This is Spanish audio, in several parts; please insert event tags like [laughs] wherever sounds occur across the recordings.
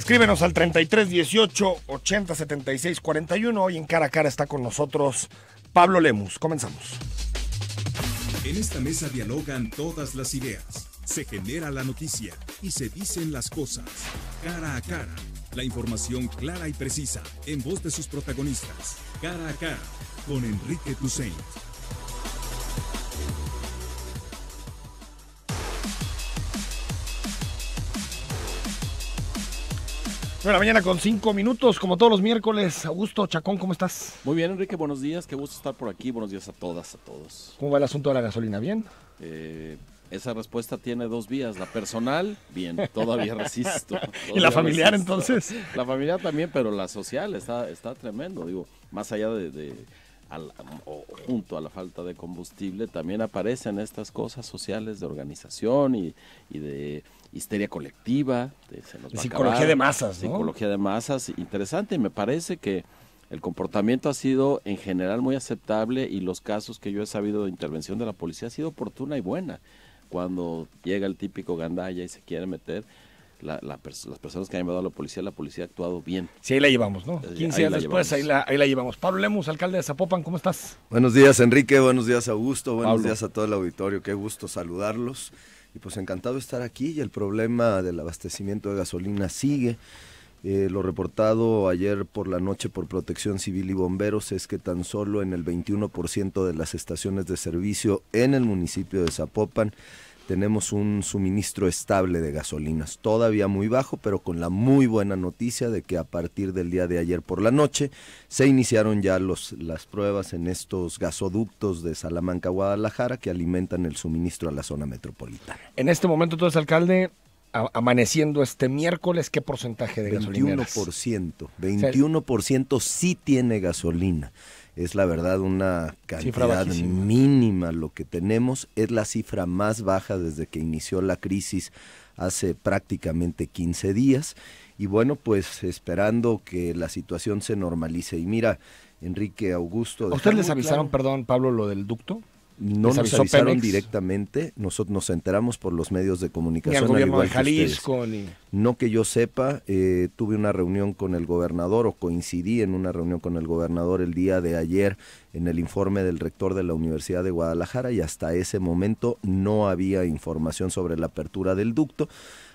Escríbenos al 33 18 80 76 41. Hoy en Cara a Cara está con nosotros Pablo Lemus. Comenzamos. En esta mesa dialogan todas las ideas, se genera la noticia y se dicen las cosas. Cara a cara, la información clara y precisa en voz de sus protagonistas. Cara a cara, con Enrique Tuseño Bueno, mañana con cinco minutos, como todos los miércoles. Augusto Chacón, ¿cómo estás? Muy bien, Enrique, buenos días. Qué gusto estar por aquí. Buenos días a todas, a todos. ¿Cómo va el asunto de la gasolina? ¿Bien? Eh, esa respuesta tiene dos vías. La personal, bien, todavía [laughs] resisto. ¿Y la familiar entonces? La familiar también, pero la social está, está tremendo. Digo, más allá de, junto a la falta de combustible, también aparecen estas cosas sociales de organización y de histeria colectiva, psicología de masas, psicología de masas, interesante. Y me parece que el comportamiento ha sido en general muy aceptable y los casos que yo he sabido de intervención de la policía ha sido oportuna y buena. Cuando llega el típico gandaya y se quiere meter, las personas que han llamado a la policía, la policía ha actuado bien. Sí, ahí la llevamos, ¿no? 15 eh, días después, ahí la, ahí la, llevamos. Pablo Lemus, alcalde de Zapopan, ¿cómo estás? Buenos días, Enrique, buenos días, Augusto, buenos días a todo el auditorio, qué gusto saludarlos. Y pues encantado de estar aquí y el problema del abastecimiento de gasolina sigue. Eh, lo reportado ayer por la noche por Protección Civil y Bomberos es que tan solo en el 21% de las estaciones de servicio en el municipio de Zapopan tenemos un suministro estable de gasolinas, todavía muy bajo, pero con la muy buena noticia de que a partir del día de ayer por la noche se iniciaron ya los, las pruebas en estos gasoductos de Salamanca-Guadalajara que alimentan el suministro a la zona metropolitana. En este momento, entonces, alcalde, amaneciendo este miércoles, ¿qué porcentaje de gasolina? 21%, 21% sí tiene gasolina es la verdad una cantidad mínima lo que tenemos, es la cifra más baja desde que inició la crisis hace prácticamente 15 días y bueno, pues esperando que la situación se normalice. Y mira, Enrique Augusto... ustedes les avisaron, perdón, Pablo, lo del ducto? no nos avisaron directamente, nosotros nos enteramos por los medios de comunicación. de Jalisco, No que yo sepa, eh, tuve una reunión con el gobernador o coincidí en una reunión con el gobernador el día de ayer en el informe del rector de la Universidad de Guadalajara y hasta ese momento no había información sobre la apertura del ducto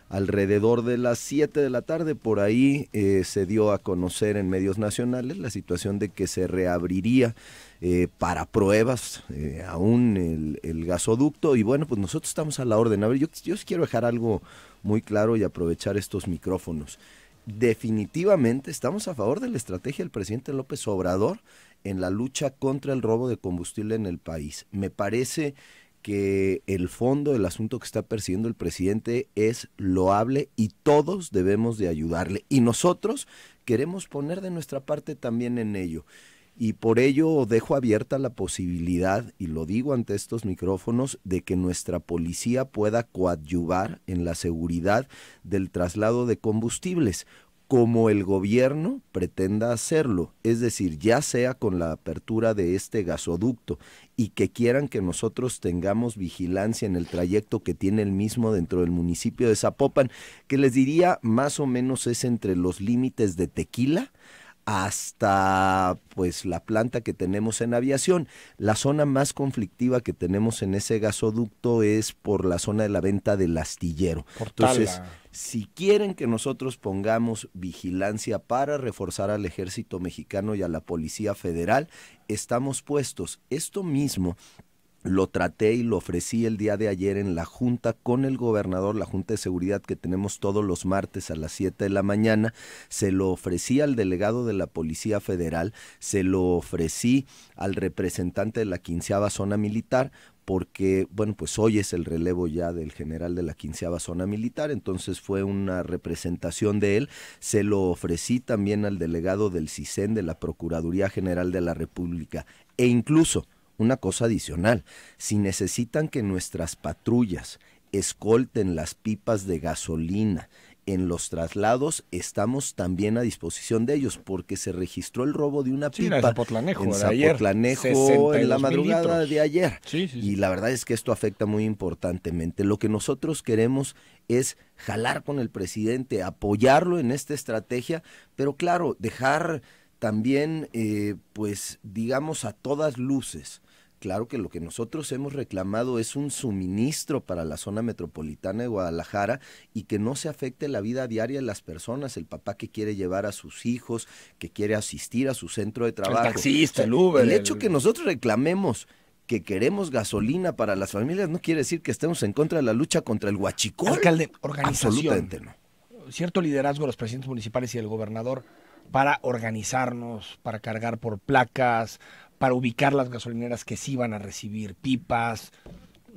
alrededor de las 7 de la tarde, por ahí eh, se dio a conocer en medios nacionales la situación de que se reabriría eh, para pruebas eh, aún el, gasoducto y bueno, pues nosotros estamos a la orden. A ver, yo, yo quiero dejar algo muy claro y aprovechar estos micrófonos. Definitivamente estamos a favor de la estrategia del presidente López Obrador en la lucha contra el robo de combustible en el país. Me parece que el fondo del asunto que está persiguiendo el presidente es loable y todos debemos de ayudarle. Y nosotros queremos poner de nuestra parte también en ello. Y por ello dejo abierta la posibilidad, y lo digo ante estos micrófonos, de que nuestra policía pueda coadyuvar en la seguridad del traslado de combustibles como el gobierno pretenda hacerlo, es decir, ya sea con la apertura de este gasoducto, y que quieran que nosotros tengamos vigilancia en el trayecto que tiene el mismo dentro del municipio de Zapopan, que les diría más o menos es entre los límites de Tequila hasta pues la planta que tenemos en aviación. La zona más conflictiva que tenemos en ese gasoducto es por la zona de la venta del astillero. Entonces, si quieren que nosotros pongamos vigilancia para reforzar al ejército mexicano y a la Policía Federal, estamos puestos. Esto mismo lo traté y lo ofrecí el día de ayer en la junta con el gobernador, la junta de seguridad que tenemos todos los martes a las 7 de la mañana, se lo ofrecí al delegado de la Policía Federal, se lo ofrecí al representante de la quinceava zona militar, porque, bueno, pues hoy es el relevo ya del general de la quinceava zona militar, entonces fue una representación de él. Se lo ofrecí también al delegado del CISEN de la Procuraduría General de la República e incluso una cosa adicional. Si necesitan que nuestras patrullas escolten las pipas de gasolina en los traslados estamos también a disposición de ellos porque se registró el robo de una pipa en Zapotlanejo, en, la madrugada de ayer. y la verdad es que esto afecta muy importantemente. Lo que nosotros queremos es jalar con el presidente, apoyarlo en esta estrategia, pero claro, dejar también, eh, pues digamos a todas luces, Claro que lo que nosotros hemos reclamado es un suministro para la zona metropolitana de Guadalajara y que no se afecte la vida diaria de las personas, el papá que quiere llevar a sus hijos, que quiere asistir a su centro de trabajo. El taxista, el Uber. El hecho que nosotros reclamemos que queremos gasolina para las familias no quiere decir que estemos en contra de la lucha contra el huachicol. Alcalde, organización. Absolutamente no. Cierto liderazgo de los presidentes municipales y el gobernador para organizarnos, para cargar por placas, para ubicar las gasolineras que sí van a recibir pipas.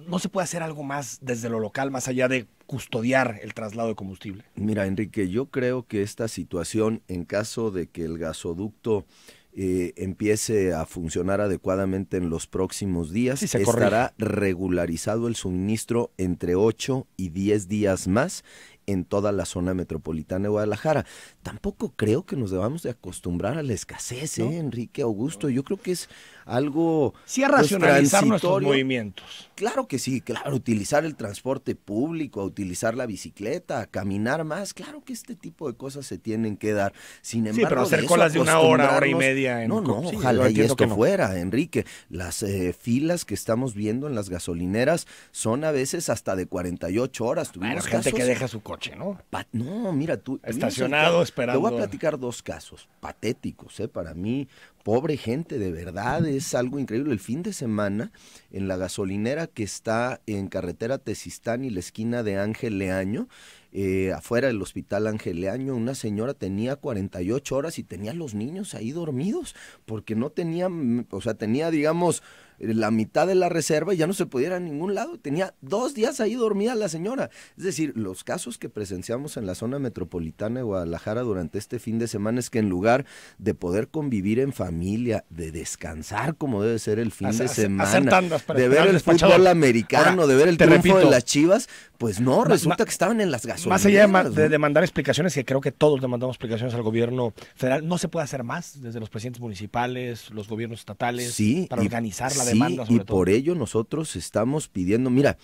¿No se puede hacer algo más desde lo local, más allá de custodiar el traslado de combustible? Mira, Enrique, yo creo que esta situación, en caso de que el gasoducto eh, empiece a funcionar adecuadamente en los próximos días, se estará regularizado el suministro entre 8 y 10 días más en toda la zona metropolitana de Guadalajara. Tampoco creo que nos debamos de acostumbrar a la escasez, ¿eh, Enrique Augusto. Yo creo que es algo sí a pues, racionalizar nuestros movimientos. Claro que sí, claro, utilizar el transporte público, a utilizar la bicicleta, a caminar más, claro que este tipo de cosas se tienen que dar. Sin embargo, sí, pero hacer colas de una hora, hora y media. En no, no, ojalá y esto fuera, Enrique. Las eh, filas que estamos viendo en las gasolineras son a veces hasta de 48 horas. Tuvimos bueno, gente que deja su coche, ¿no? no, mira, tú... Estacionado, esperado. esperando. Te voy a platicar dos casos patéticos, ¿eh? Para mí, pobre gente, de verdad es algo increíble. El fin de semana, en la gasolinera que está en carretera Tesistán y la esquina de Ángel Leaño, eh, afuera del hospital Ángel Leaño, una señora tenía 48 horas y tenía los niños ahí dormidos, porque no tenía, o sea, tenía, digamos, la mitad de la reserva ya no se pudiera a ningún lado. Tenía dos días ahí dormida la señora. Es decir, los casos que presenciamos en la zona metropolitana de Guadalajara durante este fin de semana es que en lugar de poder convivir en familia, de descansar como debe ser el fin de semana, de ver el fútbol americano, de ver el triunfo de las chivas, pues no, resulta que estaban en las gasolinas. Más allá de, demandar explicaciones, que creo que todos demandamos explicaciones al gobierno federal, no se puede hacer más desde los presidentes municipales, los gobiernos estatales, para organizar la y por ello nosotros estamos pidiendo, mira,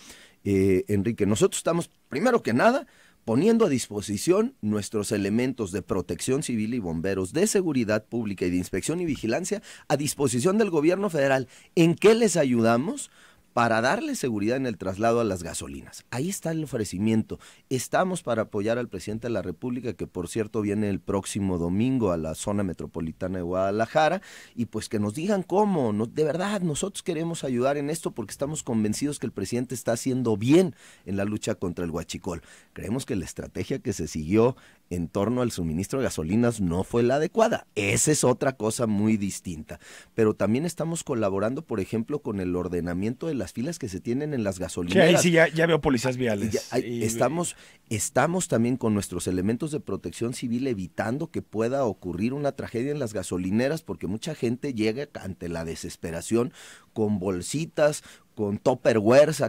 eh, Enrique, nosotros estamos, primero que nada, poniendo a disposición nuestros elementos de protección civil y bomberos, de seguridad pública y de inspección y vigilancia a disposición del gobierno federal. ¿En qué les ayudamos? para darle seguridad en el traslado a las gasolinas. Ahí está el ofrecimiento. Estamos para apoyar al presidente de la República, que por cierto viene el próximo domingo a la zona metropolitana de Guadalajara, y pues que nos digan cómo. de verdad, nosotros queremos ayudar en esto porque estamos convencidos que el presidente está haciendo bien en la lucha contra el huachicol. Creemos que la estrategia que se siguió en torno al suministro de gasolinas no fue la adecuada. Esa es otra cosa muy distinta. Pero también estamos colaborando, por ejemplo, con el ordenamiento de las filas que se tienen en las gasolineras. ya, veo policías viales. estamos, estamos también con nuestros elementos de protección civil evitando que pueda ocurrir una tragedia en las gasolineras porque mucha gente llega ante la desesperación con bolsitas, con toper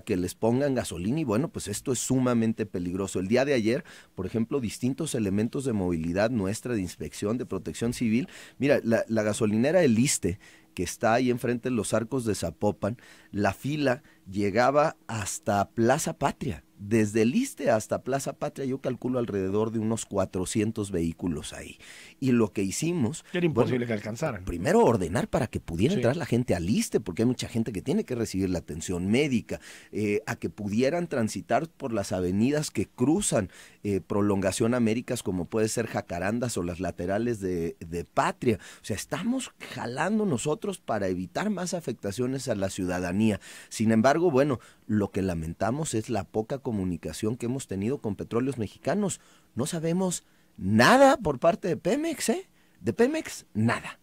que les pongan gasolina y bueno, pues esto es sumamente peligroso. El día de ayer, por ejemplo, distintos elementos de movilidad nuestra, de inspección, de protección civil, mira, la, gasolinera Eliste que está ahí enfrente de los arcos de Zapopan, la fila llegaba hasta Plaza Patria. Desde Liste hasta Plaza Patria yo calculo alrededor de unos 400 vehículos ahí. Y lo que hicimos... Era imposible que alcanzaran. Primero ordenar para que pudiera entrar la gente a Liste porque hay mucha gente que tiene que recibir la atención médica, eh, a que pudieran transitar por las avenidas que cruzan eh, Prolongación Américas, como puede ser Jacarandas o las laterales de, de Patria. O sea, estamos jalando nosotros para evitar más afectaciones a la ciudadanía. Sin embargo, bueno, lo que lamentamos es la poca comunicación que hemos tenido con petróleos mexicanos. No sabemos nada por parte de Pemex, ¿eh? De Pemex, nada.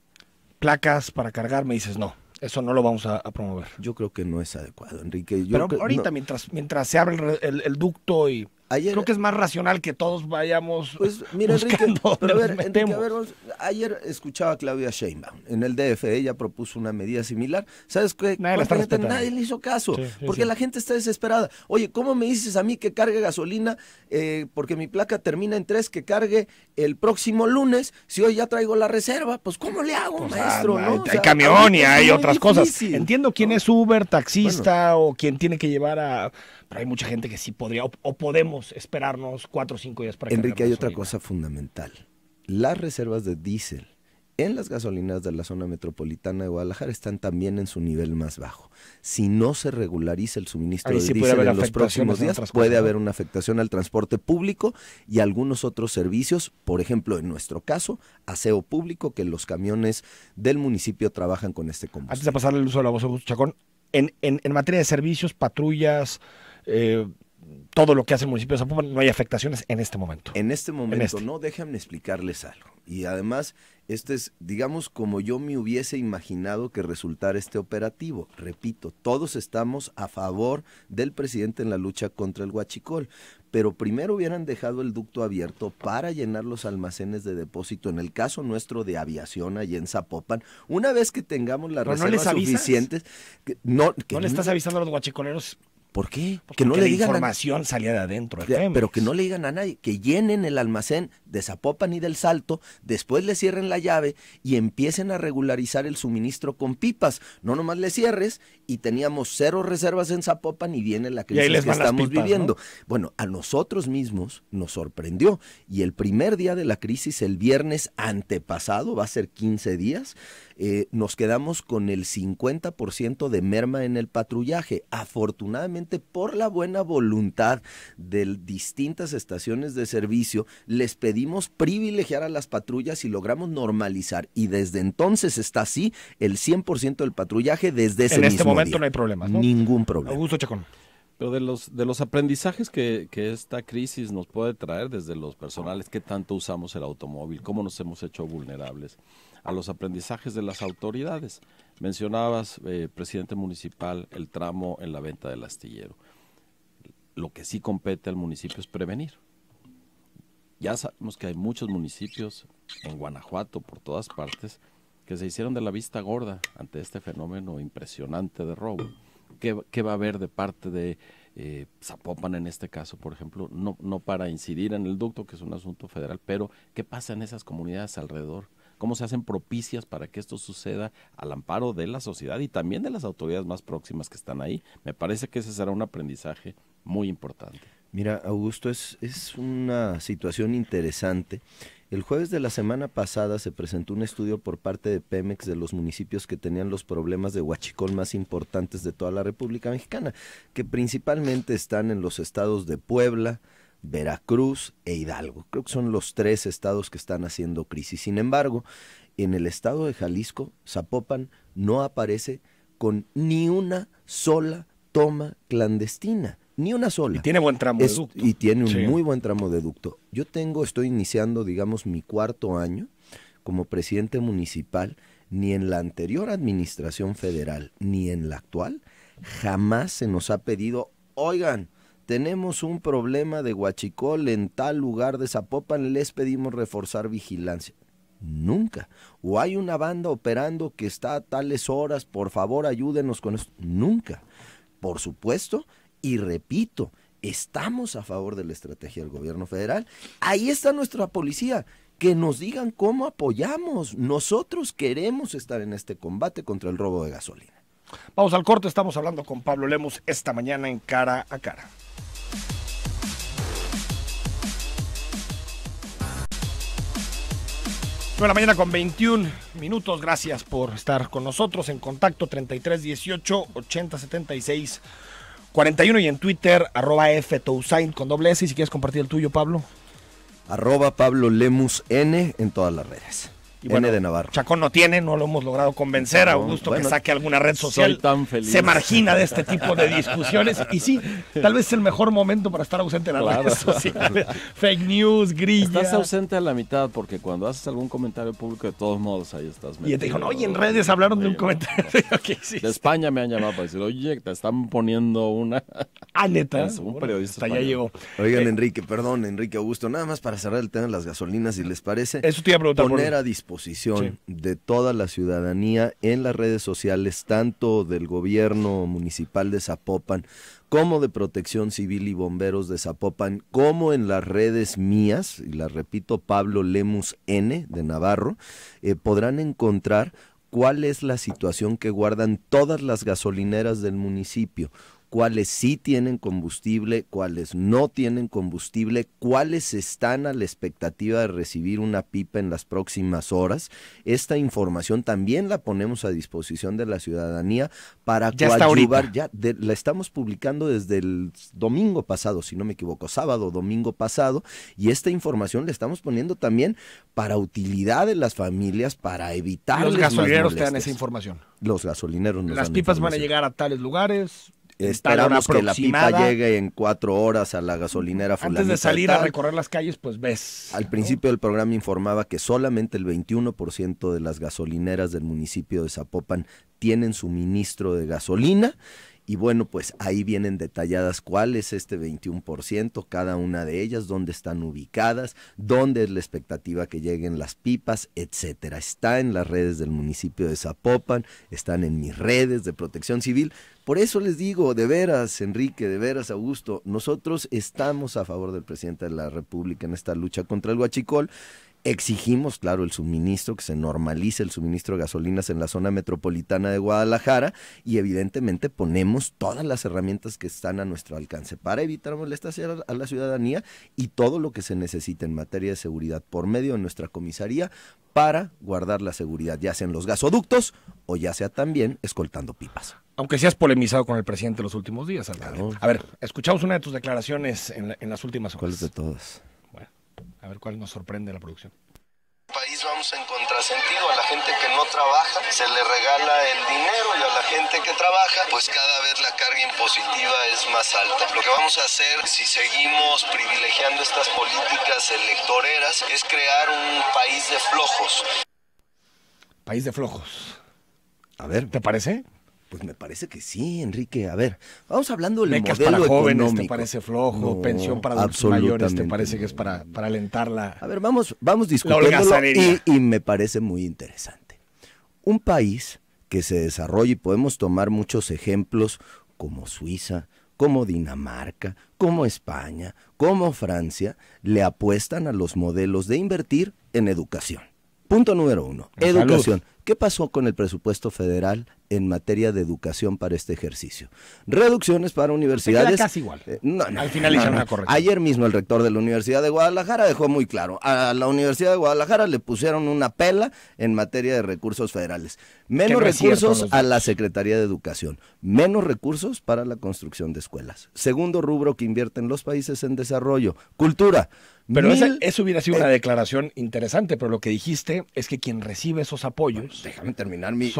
Placas para cargar, me dices, no. Eso no lo vamos a, promover. Yo creo que no es adecuado, Enrique. Yo Pero ahorita, mientras, mientras se abre el, ducto y Creo que es más racional que todos vayamos. Pues mira, Enrique, a ver, ayer escuchaba a Claudia Sheinbaum en el DFE, ella propuso una medida similar. ¿Sabes qué? Nadie, pues, le hizo caso, porque la gente está desesperada. Oye, ¿cómo me dices a mí que cargue gasolina eh, porque mi placa termina en tres, que cargue el próximo lunes, si hoy ya traigo la reserva? Pues ¿cómo le hago, pues, maestro? hay, camión y hay otras cosas. Entiendo quién es Uber, taxista o quien tiene que llevar a... Pero hay mucha gente que sí podría o podemos esperarnos cuatro o cinco días para Enrique, hay otra cosa fundamental. Las reservas de diésel en las gasolinas de la zona metropolitana de Guadalajara están también en su nivel más bajo. Si no se regulariza el suministro de diésel en los próximos días, puede haber una afectación al transporte público y algunos otros servicios, por ejemplo, en nuestro caso, aseo público, que los camiones del municipio trabajan con este combustible. Antes de pasarle el uso de la voz a Chacón, en, en materia de servicios, patrullas, eh, todo lo que hace el municipio de Zapopan, no hay afectaciones en este momento. En este momento, este. no, déjenme explicarles algo. Y además, esto es, digamos, como yo me hubiese imaginado que resultara este operativo. Repito, todos estamos a favor del presidente en la lucha contra el huachicol, pero primero hubieran dejado el ducto abierto para llenar los almacenes de depósito, en el caso nuestro de aviación allá en Zapopan. Una vez que tengamos las reservas suficientes... no, ¿No le estás avisando a los huachicoleros ¿Por qué? Pues que no le la información salía de adentro. pero que no le digan a nadie, que llenen el almacén de Zapopan y del Salto, después le cierren la llave y empiecen a regularizar el suministro con pipas. No nomás le cierres y teníamos cero reservas en Zapopan y viene la crisis que estamos viviendo. Bueno, a nosotros mismos nos sorprendió y el primer día de la crisis, el viernes antepasado, va a ser 15 días, eh, nos quedamos con el 50% de merma en el patrullaje. Afortunadamente, por la buena voluntad de distintas estaciones de servicio, les pedimos privilegiar a las patrullas y logramos normalizar. Y desde entonces está así el 100% del patrullaje desde ese En este momento no hay problema Ningún problema. Augusto Chacón. Pero de los, de los aprendizajes que, que, esta crisis nos puede traer desde los personales, que tanto usamos el automóvil, cómo nos hemos hecho vulnerables, a los aprendizajes de las autoridades. Mencionabas, eh, presidente municipal, el tramo en la venta del astillero. Lo que sí compete al municipio es prevenir. Ya sabemos que hay muchos municipios en Guanajuato, por todas partes, que se hicieron de la vista gorda ante este fenómeno impresionante de robo. ¿Qué, va a haber de parte de eh, Zapopan en este caso, por ejemplo? No, no para incidir en el ducto, que es un asunto federal, pero ¿qué pasa en esas comunidades alrededor? cómo se hacen propicias para que esto suceda al amparo de la sociedad y también de las autoridades más próximas que están ahí. Me parece que ese será un aprendizaje muy importante. Mira, Augusto, es, una situación interesante. El jueves de la semana pasada se presentó un estudio por parte de Pemex de los municipios que tenían los problemas de huachicol más importantes de toda la República Mexicana, que principalmente están en los estados de Puebla, Veracruz e Hidalgo. Creo que son los tres estados que están haciendo crisis. Sin embargo, en el estado de Jalisco, Zapopan no aparece con ni una sola toma clandestina ni una sola. Y tiene buen tramo de Y tiene un muy buen tramo de ducto. Yo tengo, estoy iniciando, digamos, mi cuarto año como presidente municipal, ni en la anterior administración federal, ni en la actual, jamás se nos ha pedido, oigan, tenemos un problema de Guachicol en tal lugar de Zapopan, les pedimos reforzar vigilancia. Nunca. O hay una banda operando que está a tales horas, por favor ayúdenos con esto. Nunca. Por supuesto y repito, estamos a favor de la estrategia del gobierno federal. Ahí está nuestra policía. Que nos digan cómo apoyamos. Nosotros queremos estar en este combate contra el robo de gasolina. Vamos al corte, estamos hablando con Pablo Lemos esta mañana en cara a cara. buena mañana con 21 minutos. Gracias por estar con nosotros en contacto 3318 8076. 41 y en Twitter, arroba ftousain con doble S. Y si quieres compartir el tuyo, Pablo. Arroba Pablo Lemus N en todas las redes. Y de Navarro. Chacón no tiene, no lo hemos logrado convencer. a Augusto que saque alguna red social. Se margina de este tipo de discusiones. Y sí, tal vez es el mejor momento para estar ausente en las redes sociales. Fake news, grilla. Estás ausente a la mitad porque cuando haces algún comentario público, de todos modos ahí estás. Y te dijo, oye, en redes hablaron de un comentario [laughs] De España me han llamado para decir, oye, te están poniendo una. Ah, neta. un periodista. llegó. Oigan, eh. Enrique, perdón, Enrique Augusto, nada más para cerrar el tema de las gasolinas, si les parece. Eso te iba a preguntar. Poner a disposición de toda la ciudadanía en las redes sociales, tanto del gobierno municipal de Zapopan como de Protección Civil y Bomberos de Zapopan, como en las redes mías, y las repito, Pablo Lemus N de Navarro, eh, podrán encontrar cuál es la situación que guardan todas las gasolineras del municipio cuáles sí tienen combustible, cuáles no tienen combustible, cuáles están a la expectativa de recibir una pipa en las próximas horas. Esta información también la ponemos a disposición de la ciudadanía para ya coadyuvar. Ya la estamos publicando desde el domingo pasado, si no me equivoco, sábado, domingo pasado, y esta información la estamos poniendo también para utilidad de las familias, para evitar. Los gasolineros te dan esa información. Los gasolineros nos Las pipas van a llegar a tales lugares Esperamos que la pipa llegue en cuatro horas a la gasolinera Antes de salir a recorrer las calles, pues ves. Al principio del programa informaba que solamente el 21% de las gasolineras del municipio de Zapopan tienen suministro de gasolina y bueno, pues ahí vienen detalladas cuál es este 21%, cada una de ellas, dónde están ubicadas, dónde es la expectativa que lleguen las pipas, etcétera. Está en las redes del municipio de Zapopan, están en mis redes de protección civil. Por eso les digo, de veras, Enrique, de veras, Augusto, nosotros estamos a favor del presidente de la República en esta lucha contra el huachicol Exigimos, claro, el suministro, que se normalice el suministro de gasolinas en la zona metropolitana de Guadalajara y evidentemente ponemos todas las herramientas que están a nuestro alcance para evitar molestas a la ciudadanía y todo lo que se necesite en materia de seguridad por medio de nuestra comisaría para guardar la seguridad, ya sea en los gasoductos o ya sea también escoltando pipas. Aunque seas polemizado con el presidente los últimos días, A ver, escuchamos una de tus declaraciones en, las últimas horas. ¿Cuál de todas? a ver cuál nos sorprende la producción país vamos en contrasentido. A la gente que no trabaja se le regala el dinero y a la gente que trabaja, pues cada vez la carga impositiva es más alta. Lo que vamos a hacer si seguimos privilegiando estas políticas electoreras es crear un país de flojos. País de flojos. A ver. ¿Te parece? Pues me parece que sí, Enrique. A ver, vamos hablando del modelo para jóvenes te parece flojo, pensión para adultos mayores te parece que es para, para alentar la... A ver, vamos, vamos discutiéndolo y, y me parece muy interesante. Un país que se desarrolla y podemos tomar muchos ejemplos como Suiza, como Dinamarca, como España, como Francia, le apuestan a los modelos de invertir en educación. Punto número uno, educación. ¿Qué pasó con el presupuesto federal en materia de educación para este ejercicio? Reducciones para universidades. igual. Eh, Al final no, una Ayer mismo el rector de la Universidad de Guadalajara dejó muy claro. A la Universidad de Guadalajara le pusieron una pela en materia de recursos federales. Menos recursos a la Secretaría de Educación. Menos recursos para la construcción de escuelas. Segundo rubro que invierten los países en desarrollo. Cultura. Pero eso hubiera sido una eh, declaración interesante, pero lo que dijiste es que quien recibe esos apoyos. déjame terminar mi,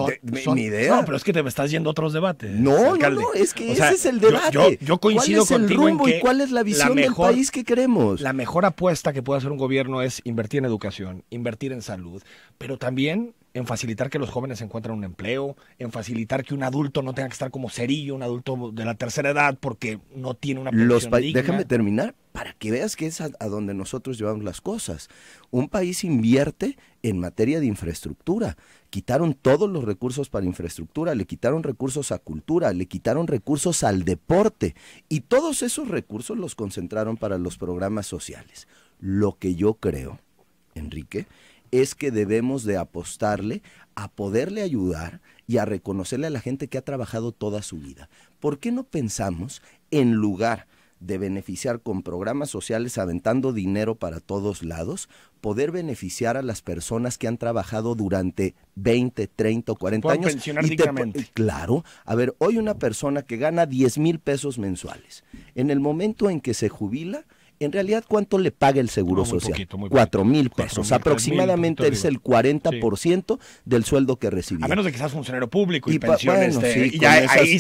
idea. No, pero es que te me estás yendo a otros debates. No, no, es que ese es el debate. Yo, coincido ¿Cuál es el rumbo y cuál es la visión del país que queremos? La mejor apuesta que puede hacer un gobierno es invertir en educación, invertir en salud, pero también en facilitar que los jóvenes encuentren un empleo, en facilitar que un adulto no tenga que estar como cerillo, un adulto de la tercera edad porque no tiene una los digna. Déjame terminar para que veas que es a, a, donde nosotros llevamos las cosas. Un país invierte en materia de infraestructura. Quitaron todos los recursos para infraestructura, le quitaron recursos a cultura, le quitaron recursos al deporte y todos esos recursos los concentraron para los programas sociales. Lo que yo creo, Enrique, es que debemos de apostarle a poderle ayudar y a reconocerle a la gente que ha trabajado toda su vida. ¿Por qué no pensamos en lugar de beneficiar con programas sociales aventando dinero para todos lados, poder beneficiar a las personas que han trabajado durante 20, 30 o 40 años. y claro, a ver, hoy una persona que gana 10 mil pesos mensuales, en el momento en que se jubila, en realidad, ¿cuánto le paga el Seguro Social? Cuatro mil [laughs] pesos. Aproximadamente es el 40% del sueldo que recibe. A menos de que seas funcionario público y, pensiones.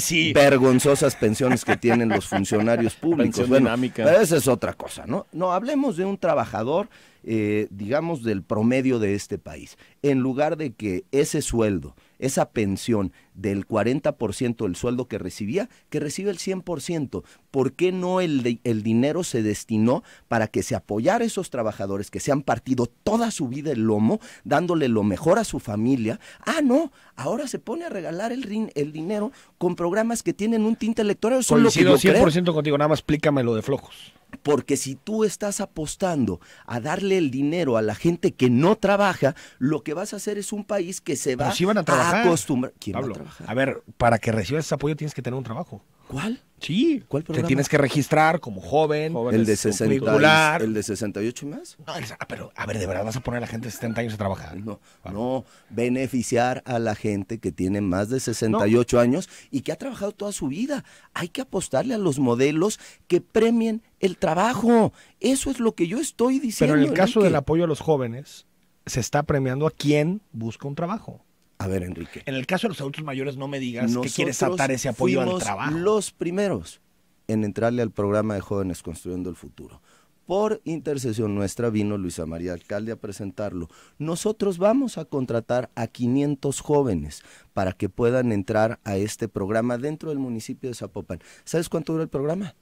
sí. Vergonzosas pensiones que tienen los funcionarios [laughs] públicos. Bueno, esa es otra cosa, ¿no? No, hablemos de un trabajador, eh, digamos, del promedio de este país. En lugar de que ese sueldo esa pensión del 40% del sueldo que recibía, que recibe el 100%. ¿Por qué no el, el dinero se destinó para que se apoyara a esos trabajadores que se han partido toda su vida el lomo, dándole lo mejor a su familia? Ah, no, ahora se pone a regalar el, el dinero con programas que tienen un tinte electoral. Coincido 100% contigo, nada más explícame lo de flojos. Porque si tú estás apostando a darle el dinero a la gente que no trabaja, lo que vas a hacer es un país que se va a, acostumbrar. a trabajar? A ver, para que recibas ese apoyo tienes que tener un trabajo. ¿Cuál? Sí. ¿Cuál Te tienes que registrar como joven. el de El de 68 y más. No, ah, pero a ver, ¿de verdad vas a poner a la gente de 70 años a trabajar? No, no. Beneficiar a la gente que tiene más de 68 años y que ha trabajado toda su vida. Hay que apostarle a los modelos que premien el trabajo. Eso es lo que yo estoy diciendo. Pero en el caso del apoyo a los jóvenes, se está premiando a quien busca un trabajo. A ver, Enrique. En el caso de los adultos mayores, no me digas que quieres atar ese apoyo al trabajo. Los primeros en entrarle al programa de Jóvenes Construyendo el Futuro. Por intercesión nuestra vino Luisa María Alcalde a presentarlo. Nosotros vamos a contratar a 500 jóvenes para que puedan entrar a este programa dentro del municipio de Zapopan. ¿Sabes cuánto dura el programa?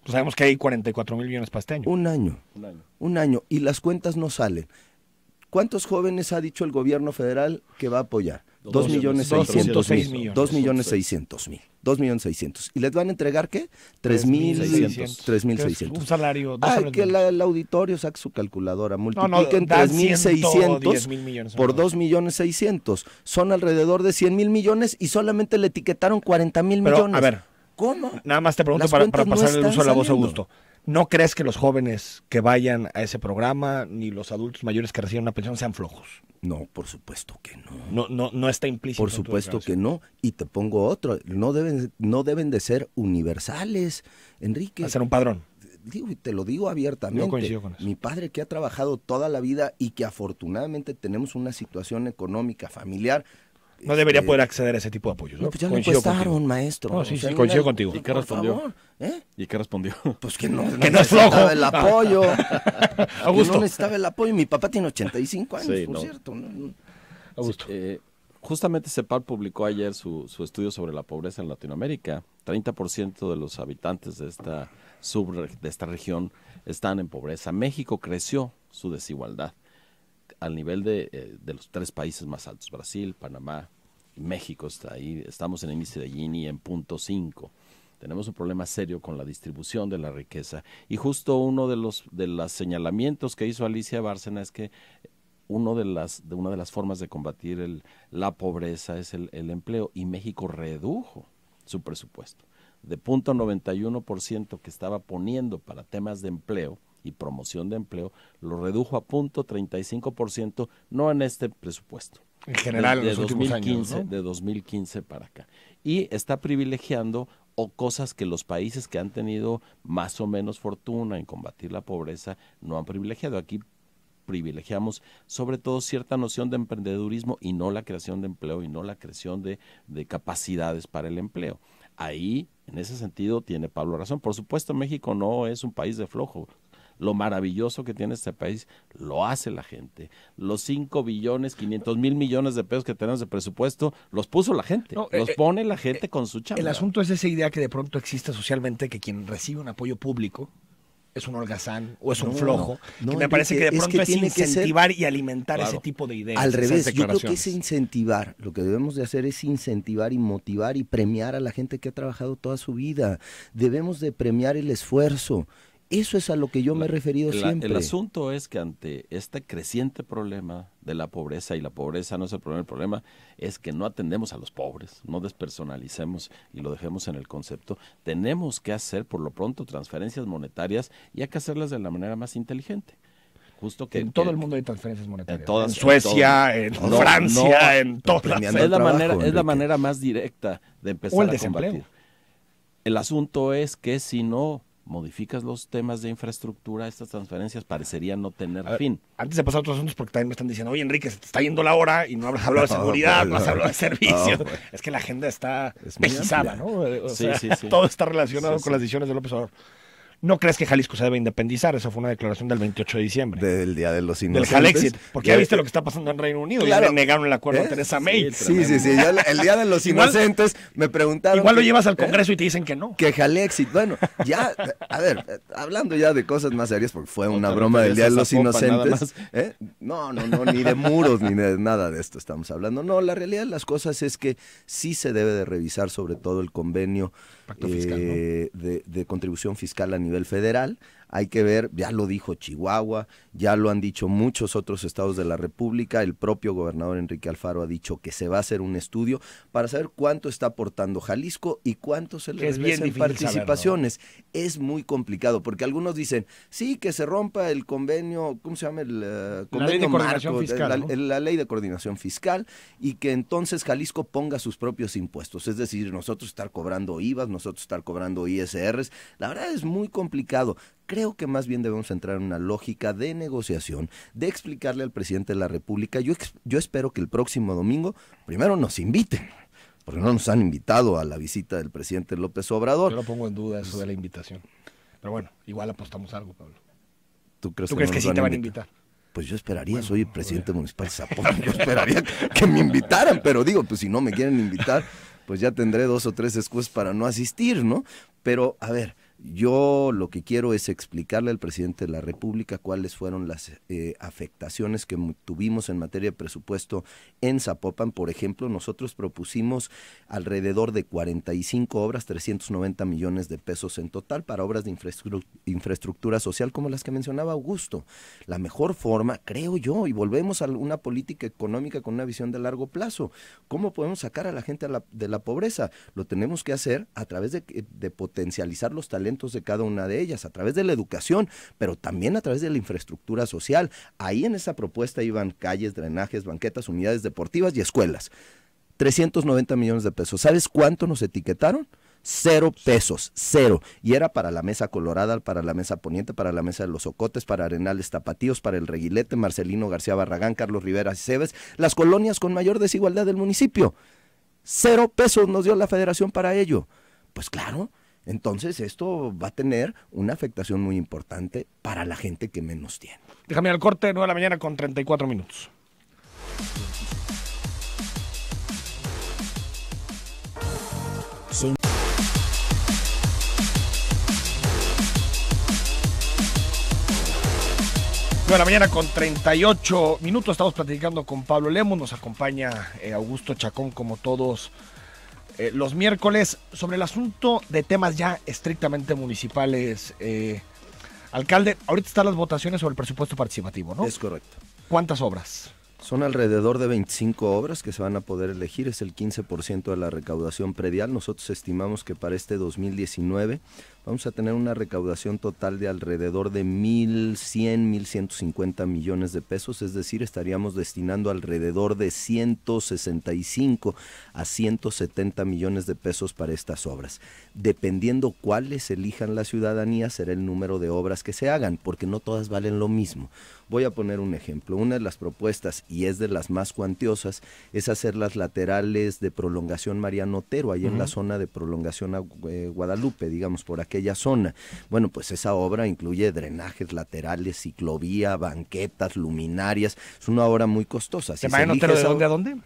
Pues sabemos que hay 44 mil millones para este año. Un año. Un año. Un año. Y las cuentas no salen. ¿Cuántos jóvenes ha dicho el gobierno federal que va a apoyar? 2 millones seiscientos mil. millones seiscientos mil. dos millones ¿Y les van a entregar qué? Tres mil seiscientos. Un salario. Ah, que el auditorio saque su calculadora. Multipliquen tres mil seiscientos por 2 millones seiscientos. Son alrededor de 100 mil millones y solamente le etiquetaron 40 mil millones. a ver. ¿Cómo? Nada más te pregunto para, pasar el uso a la voz, a gusto. ¿No crees que los jóvenes que vayan a ese programa ni los adultos mayores que reciben una pensión sean flojos? No, por supuesto que no. No, no, no está implícito. Por supuesto que no. Y te pongo otro. No deben, no deben de ser universales, Enrique. Hacer un padrón. te lo digo abiertamente. Yo coincido con eso. Mi padre que ha trabajado toda la vida y que afortunadamente tenemos una situación económica familiar no debería este, poder acceder a ese tipo de apoyos. No, no pues ya me maestro. No, sí, sí, coincido contigo. qué respondió? ¿Eh? ¿Y qué respondió? Pues que no, [laughs] que no es el apoyo. [laughs] Augusto. no necesitaba el apoyo. Mi papá tiene 85 años, por cierto. Eh, justamente CEPAL publicó ayer su, estudio sobre la pobreza en Latinoamérica. 30% de los habitantes de esta, sub, de esta región están en pobreza. México creció su desigualdad al nivel de, eh, de los tres países más altos, Brasil, Panamá y México. Está ahí, estamos en el índice de Gini en punto 5 tenemos un problema serio con la distribución de la riqueza. Y justo uno de los, de los señalamientos que hizo Alicia Bárcena es que uno de las, de una de las formas de combatir el, la pobreza es el, empleo. Y México redujo su presupuesto. De punto 91% que estaba poniendo para temas de empleo, y promoción de empleo, lo redujo a punto 35%, no en este presupuesto. En general, de, en los 2015, años, De 2015 para acá. Y está privilegiando o cosas que los países que han tenido más o menos fortuna en combatir la pobreza no han privilegiado. Aquí privilegiamos sobre todo cierta noción de emprendedurismo y no la creación de empleo y no la creación de, capacidades para el empleo. Ahí, en ese sentido, tiene Pablo razón. Por supuesto, México no es un país de flojo, lo maravilloso que tiene este país, lo hace la gente. Los 5 billones, 500 mil millones de pesos que tenemos de presupuesto, los puso la gente, los eh, eh, pone la eh, gente con su chamba. El asunto es esa idea que de pronto existe socialmente que quien recibe un apoyo público es un holgazán o es un flojo. me parece que, de pronto es, incentivar y alimentar ese tipo de ideas. Al revés, yo creo que es incentivar. Lo que debemos de hacer es incentivar y motivar y premiar a la gente que ha trabajado toda su vida. Debemos de premiar el esfuerzo. Eso es a lo que yo me he referido siempre. El asunto es que ante este creciente problema de la pobreza, y la pobreza no es el problema, el problema es que no atendemos a los pobres, no despersonalicemos y lo dejemos en el concepto, tenemos que hacer por lo pronto transferencias monetarias y hay que hacerlas de la manera más inteligente justo que en todo el mundo hay transferencias monetarias. En, Suecia, en, Francia, en todas. Es la manera, es la manera más directa de empezar a combatir. El asunto es que si no modificas los temas de infraestructura, estas transferencias parecerían no tener fin. Antes de pasar a otros asuntos, porque también me están diciendo, oye Enrique, se te está yendo la hora y no hablas hablado de [laughs] seguridad, [laughs] no, hablas hablado de servicio. es que la agenda está ¿no? sí, sí, [laughs] Todo está relacionado con las decisiones de López Obrador no crees que Jalisco se debe independizar. Esa fue una declaración del 28 de diciembre. Del Día de los Inocentes. Del Jalexit. Porque ya, viste lo que está pasando en Reino Unido. Ya le negaron el acuerdo a ¿Eh? Teresa May. Sí, sí, sí. el Día de los [laughs] Inocentes me preguntaron. Igual lo llevas al ¿eh? Congreso y te dicen que no. Que Jalexit. Bueno, ya, a ver, hablando ya de cosas más serias, porque fue una broma del Día de los Inocentes. ¿eh? No, no, no, ni de muros, ni de nada de esto estamos hablando. No, la realidad de las cosas es que sí se debe de revisar sobre todo el convenio fiscal, eh, de, contribución fiscal a nivel federal hay que ver, ya lo dijo Chihuahua, ya lo han dicho muchos otros estados de la República, el propio gobernador Enrique Alfaro ha dicho que se va a hacer un estudio para saber cuánto está aportando Jalisco y cuánto se le en participaciones. Es muy complicado, porque algunos dicen, sí, que se rompa el convenio, ¿cómo se llama? El eh, convenio la de la, la ley de coordinación fiscal, y que entonces Jalisco ponga sus propios impuestos, es decir, nosotros estar cobrando IVAs, nosotros estar cobrando ISRs, la verdad es muy complicado. Creo que más bien debemos entrar en una lógica de negociación, de explicarle al presidente de la República. Yo, espero que el próximo domingo, primero nos inviten porque no nos han invitado a la visita del presidente López Obrador. Yo lo pongo en duda eso de la invitación. Pero bueno, igual apostamos algo, Pablo. ¿Tú crees, que, sí te van a invitar? Pues yo esperaría, soy el pues presidente municipal de yo esperaría que me invitaran, pero digo, pues si no me quieren invitar, pues ya tendré dos o tres excusas para no asistir, ¿no? Pero, a ver, yo lo que quiero es explicarle al presidente de la República cuáles fueron las eh, afectaciones que tuvimos en materia de presupuesto en Zapopan. Por ejemplo, nosotros propusimos alrededor de 45 obras, 390 millones de pesos en total para obras de infraestructura social como las que mencionaba Augusto. La mejor forma, creo yo, y volvemos a una política económica con una visión de largo plazo. ¿Cómo podemos sacar a la gente de la pobreza? Lo tenemos que hacer a través de, eh, de potencializar los talentos de cada una de ellas, a través de la educación, pero también a través de la infraestructura social. Ahí en esa propuesta iban calles, drenajes, banquetas, unidades deportivas y escuelas. 390 millones de pesos. ¿Sabes cuánto nos etiquetaron? cero pesos, cero. Y era para la mesa colorada, para la mesa poniente, para la mesa de los socotes para Arenales Tapatíos, para el Reguilete, Marcelino García Barragán, Carlos Rivera Cebes, las colonias con mayor desigualdad del municipio. Cero pesos nos dio la federación para ello. Pues claro, entonces esto va a tener una afectación muy importante para la gente que menos tiene. Déjame al corte 9 de la mañana con 34 minutos. 9 de la mañana con 38 minutos. Estamos platicando con Pablo Lemos. Nos acompaña eh, Augusto Chacón, como todos eh, los miércoles sobre el asunto de temas ya estrictamente municipales. Eh, alcalde, ahorita están las votaciones sobre el presupuesto participativo, ¿no? Es correcto. ¿Cuántas obras? Son alrededor de 25 obras que se van a poder elegir, es el 15% de la recaudación predial. Nosotros estimamos que para este 2019 vamos a tener una recaudación total de alrededor de 1.100, 1.150 millones de pesos, es decir, estaríamos destinando alrededor de 165 a 170 millones de pesos para estas obras. Dependiendo cuáles elijan la ciudadanía, será el número de obras que se hagan, porque no todas valen lo mismo. Voy a poner un ejemplo. Una de las propuestas, y es de las más cuantiosas, es hacer las laterales de prolongación Mariano Otero, ahí en la zona de prolongación eh, Guadalupe, digamos, por aquí zona. Bueno, pues esa obra incluye drenajes laterales, ciclovía, banquetas, luminarias. Es una obra muy costosa. de dónde a dónde?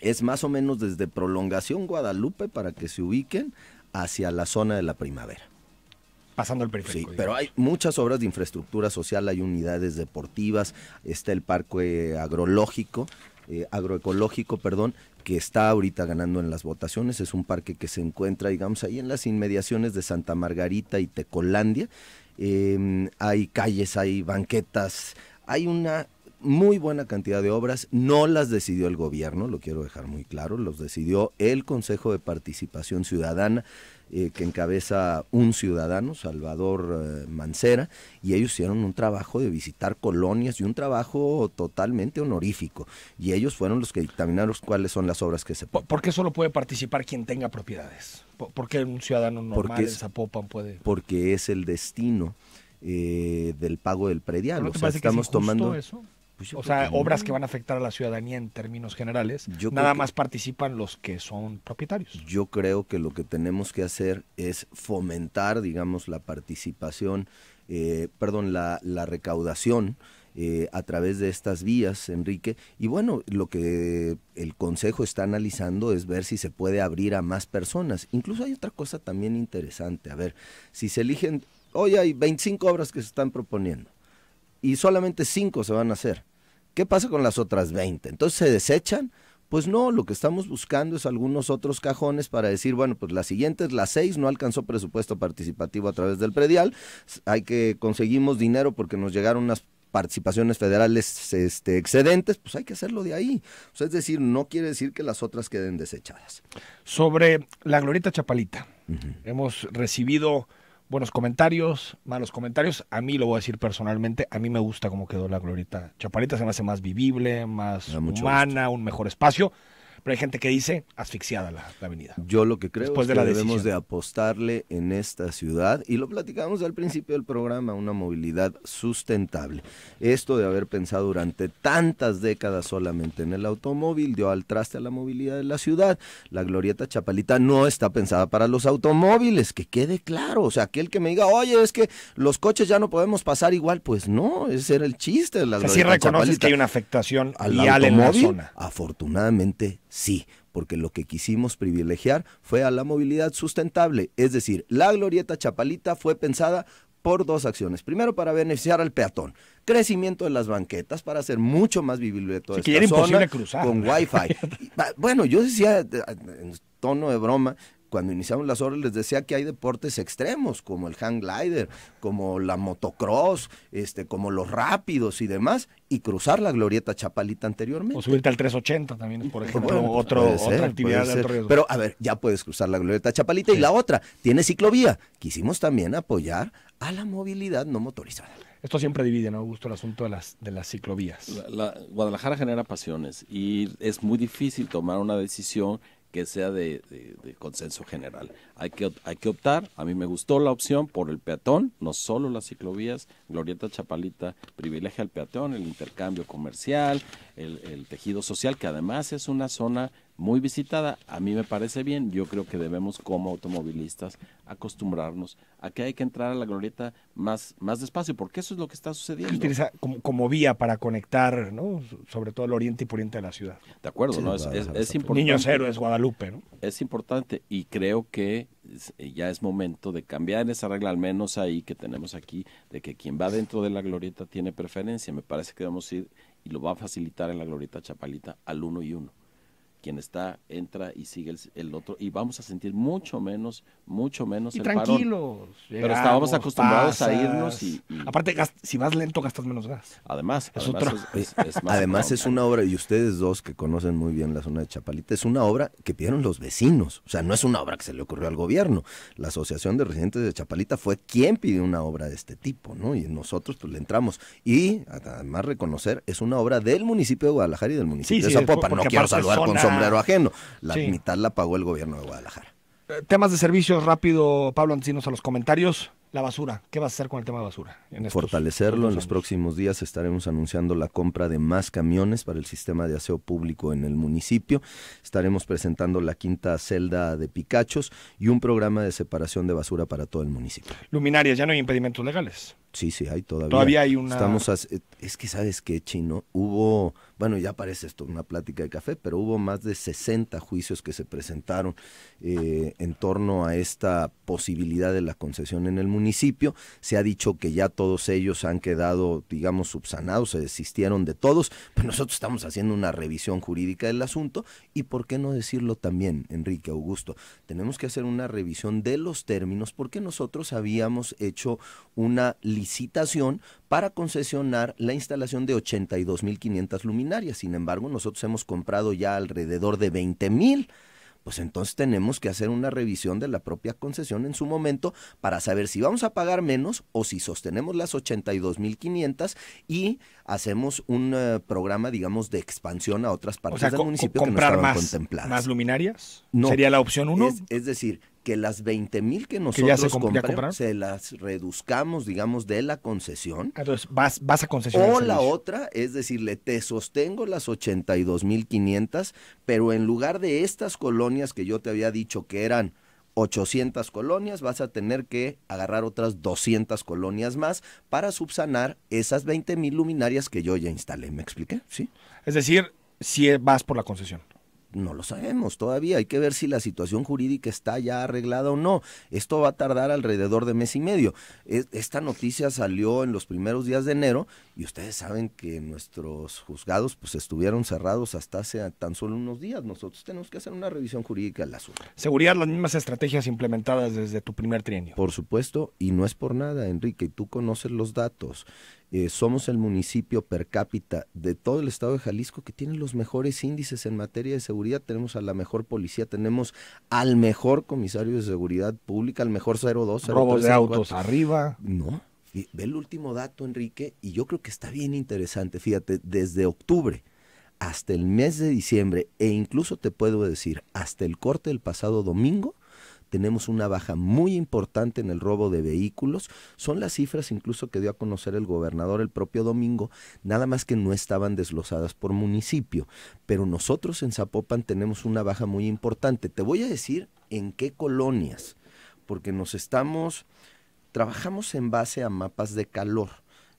Es más o menos desde Prolongación Guadalupe para que se ubiquen hacia la zona de la primavera pasando el periférico. Sí, pero hay muchas obras de infraestructura social, hay unidades deportivas, está el parque agrológico, eh, agroecológico, perdón, que está ahorita ganando en las votaciones. Es un parque que se encuentra, digamos, ahí en las inmediaciones de Santa Margarita y Tecolandia. Em, hay calles, hay banquetas, hay una muy buena cantidad de obras, no las decidió el gobierno, lo quiero dejar muy claro, los decidió el Consejo de Participación Ciudadana. Eh, que encabeza un ciudadano, Salvador eh, Mancera, y ellos hicieron un trabajo de visitar colonias y un trabajo totalmente honorífico. Y ellos fueron los que dictaminaron cuáles son las obras que se... ¿Por, qué solo puede participar quien tenga propiedades? ¿Por, qué un ciudadano normal porque es, Zapopan puede...? Porque es el destino eh, del pago del predial. estamos tomando... Eso? Pues o sea, obras que van a afectar a la ciudadanía en términos generales. Nada más participan los que son propietarios. Yo creo que lo que tenemos que hacer es fomentar, digamos, la participación, eh, perdón, la, recaudación. Eh, a través de estas vías, Enrique. Y bueno, lo que el Consejo está analizando es ver si se puede abrir a más personas. Incluso hay otra cosa también interesante. A ver, si se eligen, hoy hay 25 obras que se están proponiendo y solamente 5 se van a hacer. ¿Qué pasa con las otras 20? Entonces se desechan. Pues no, lo que estamos buscando es algunos otros cajones para decir, bueno, pues las siguientes, las seis, no alcanzó presupuesto participativo a través del predial, hay que conseguimos dinero porque nos llegaron unas participaciones federales este, excedentes, pues hay que hacerlo de ahí. es decir, no quiere decir que las otras queden desechadas. Sobre la Glorita chapalita, hemos recibido buenos comentarios, malos comentarios. A mí lo voy a decir personalmente, a mí me gusta cómo quedó la Glorita Chaparita, se me hace más vivible, más humana, un mejor espacio pero hay gente que dice asfixiada la, avenida. Yo lo que creo es que debemos de apostarle en esta ciudad, y lo platicamos al principio del programa, una movilidad sustentable. Esto de haber pensado durante tantas décadas solamente en el automóvil, dio al traste a la movilidad de la ciudad. La glorieta chapalita no está pensada para los automóviles, que quede claro. O sea, aquel que me diga, oye, es que los coches ya no podemos pasar igual, pues no, ese era el chiste de la o glorieta reconoces que hay una afectación al automóvil, en Afortunadamente Sí, porque lo que quisimos privilegiar fue a la movilidad sustentable, es decir, la glorieta chapalita fue pensada por dos acciones. Primero, para beneficiar al peatón. Crecimiento de las banquetas para hacer mucho más vivible toda era zona, imposible cruzar. Con Wi-Fi. [laughs] bueno, yo decía eh, en tono de broma cuando iniciamos las horas les decía que hay deportes extremos, como el hang glider, como la motocross, este, como los rápidos y demás, y cruzar la glorieta chapalita anteriormente. O subirte al 380 también, por pues ejemplo, otro, otra actividad de Pero a ver, ya puedes cruzar la glorieta chapalita y la otra, tiene ciclovía. Quisimos también apoyar a la movilidad no motorizada. Esto siempre divide, ¿no, Augusto, el asunto de las, de las ciclovías? la, Guadalajara genera pasiones y es muy difícil tomar una decisión que sea de, consenso general. Hay que, hay que optar, a mí me gustó la opción por el peatón, no solo las ciclovías, Glorieta Chapalita privilegia el peatón, el intercambio comercial, el, el tejido social, que además es una zona muy visitada, a mí me parece bien, yo creo que debemos como automovilistas acostumbrarnos a que hay que entrar a la glorieta más, más despacio, porque eso es lo que está sucediendo. Utiliza como, vía para conectar, ¿no? sobre todo el oriente y poniente de la ciudad. De acuerdo, ¿no? es, es, es importante. Niños héroes, Guadalupe. Es importante y creo que eh, ya es momento de cambiar esa regla, al menos ahí que tenemos aquí, de que quien va dentro de la glorieta tiene preferencia. Me parece que debemos ir y lo va a facilitar en la glorieta chapalita al uno y uno quien está entra y sigue el, otro y vamos a sentir mucho menos mucho menos y tranquilos pero estábamos acostumbrados a irnos y, aparte si vas lento gastas menos gas además es otra. Es, [laughs] además es una obra y ustedes dos que conocen muy bien la zona de Chapalita es una obra que pidieron los vecinos o sea no es una obra que se le ocurrió al gobierno la asociación de residentes de Chapalita fue quien pidió una obra de este tipo no y nosotros pues le entramos y además reconocer es una obra del municipio de Guadalajara y del municipio de Zapopan no quiero saludar con sombrero ah. ajeno. La mitad la pagó el gobierno de Guadalajara. Eh, temas de servicios, rápido, Pablo, antes a los comentarios. La basura, ¿qué vas a hacer con el tema de basura? Fortalecerlo, en los próximos días estaremos anunciando la compra de más camiones para el sistema de aseo público en el municipio, estaremos presentando la quinta celda de Picachos y un programa de separación de basura para todo el municipio. Luminarias, ya no hay impedimentos legales. Sí, sí, hay todavía. Todavía hay una. Estamos es que sabes qué, chino, hubo, bueno, ya parece esto una plática de café, pero hubo más de 60 juicios que se presentaron eh, en torno a esta posibilidad de la concesión en el municipio. Se ha dicho que ya todos ellos han quedado, digamos, subsanados, se desistieron de todos, pero nosotros estamos haciendo una revisión jurídica del asunto y por qué no decirlo también, Enrique Augusto, tenemos que hacer una revisión de los términos porque nosotros habíamos hecho una para concesionar la instalación de 82.500 luminarias. Sin embargo, nosotros hemos comprado ya alrededor de 20.000 pues entonces tenemos que hacer una revisión de la propia concesión en su momento para saber si vamos a pagar menos o si sostenemos las 82.500 y hacemos un eh, programa, digamos, de expansión a otras partes del municipio que no estaban más, contempladas. ¿Más luminarias? ¿Sería la opción uno? es decir, que las 20 mil que nosotros se compramos, se las reduzcamos, digamos, de la concesión. Ah, entonces, vas, vas a concesionar. O la otra es decirle, te sostengo las 82 mil 500, pero en lugar de estas colonias que yo te había dicho que eran 800 colonias, vas a tener que agarrar otras 200 colonias más para subsanar esas 20 mil luminarias que yo ya instalé. ¿Me expliqué? Sí. Es decir, si vas por la concesión no lo sabemos todavía. Hay que ver si la situación jurídica está ya arreglada o no. Esto va a tardar alrededor de mes y medio. Esta noticia salió en los primeros días de enero y ustedes saben que nuestros juzgados pues estuvieron cerrados hasta hace tan solo unos días. Nosotros tenemos que hacer una revisión jurídica al asunto. Seguridad, las mismas estrategias implementadas desde tu primer trienio. Por supuesto, y no es por nada, Enrique, y tú conoces los datos. Eh, somos el municipio per cápita de todo el estado de Jalisco que tiene los mejores índices en materia de seguridad. Tenemos a la mejor policía, tenemos al mejor comisario de seguridad pública, al mejor 02. Robos de autos arriba. No. ve el último dato, Enrique, y yo creo que está bien interesante. Fíjate, desde octubre hasta el mes de diciembre, e incluso te puedo decir, hasta el corte del pasado domingo, tenemos una baja muy importante en el robo de vehículos. Son las cifras incluso que dio a conocer el gobernador el propio domingo, nada más que no estaban desglosadas por municipio. Pero nosotros en Zapopan tenemos una baja muy importante. Te voy a decir en qué colonias, porque nos estamos, trabajamos en base a mapas de calor,